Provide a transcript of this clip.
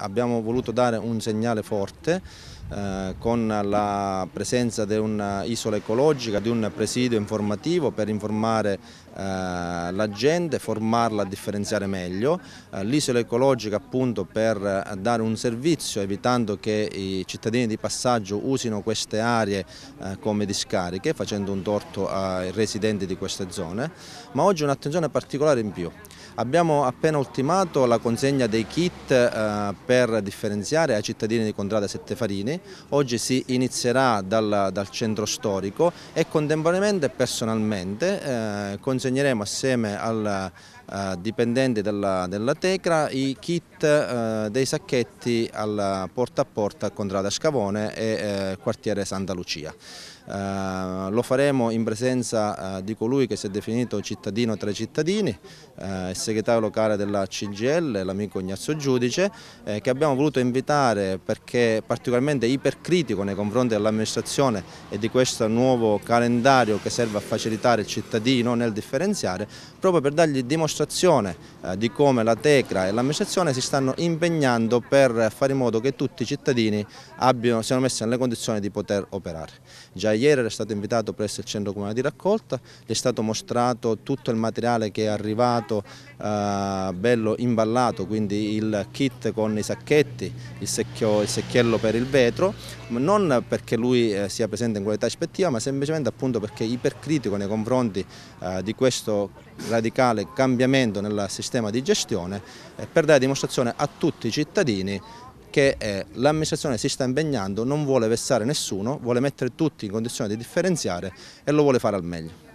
Abbiamo voluto dare un segnale forte eh, con la presenza di un'isola eh, ecologica, di un presidio informativo per informare eh, la gente, formarla a differenziare meglio. Eh, L'isola ecologica appunto per eh, dare un servizio evitando che i cittadini di passaggio usino queste aree eh, come discariche facendo un torto ai residenti di queste zone, ma oggi un'attenzione particolare in più Abbiamo appena ultimato la consegna dei kit eh, per differenziare ai cittadini di Contrada Settefarini. Oggi si inizierà dal, dal centro storico e contemporaneamente e personalmente eh, consegneremo assieme al eh, dipendente dalla, della Tecra i kit eh, dei sacchetti al porta a porta a Contrada Scavone e eh, quartiere Santa Lucia. Eh, lo faremo in presenza eh, di colui che si è definito cittadino tra i cittadini, eh, il segretario locale della CGL, l'amico Ignazio Giudice, che abbiamo voluto invitare perché è particolarmente ipercritico nei confronti dell'amministrazione e di questo nuovo calendario che serve a facilitare il cittadino nel differenziare, proprio per dargli dimostrazione dimostrazione eh, di come la Tecra e l'amministrazione si stanno impegnando per fare in modo che tutti i cittadini abbiano, siano messi nelle condizioni di poter operare. Già ieri era stato invitato presso il centro comunale di raccolta, gli è stato mostrato tutto il materiale che è arrivato eh, bello imballato, quindi il kit con i sacchetti, il, secchio, il secchiello per il vetro, non perché lui eh, sia presente in qualità ispettiva ma semplicemente appunto perché ipercritico nei confronti eh, di questo radicale cambiamento elemento nel sistema di gestione eh, per dare dimostrazione a tutti i cittadini che eh, l'amministrazione si sta impegnando, non vuole vessare nessuno, vuole mettere tutti in condizione di differenziare e lo vuole fare al meglio.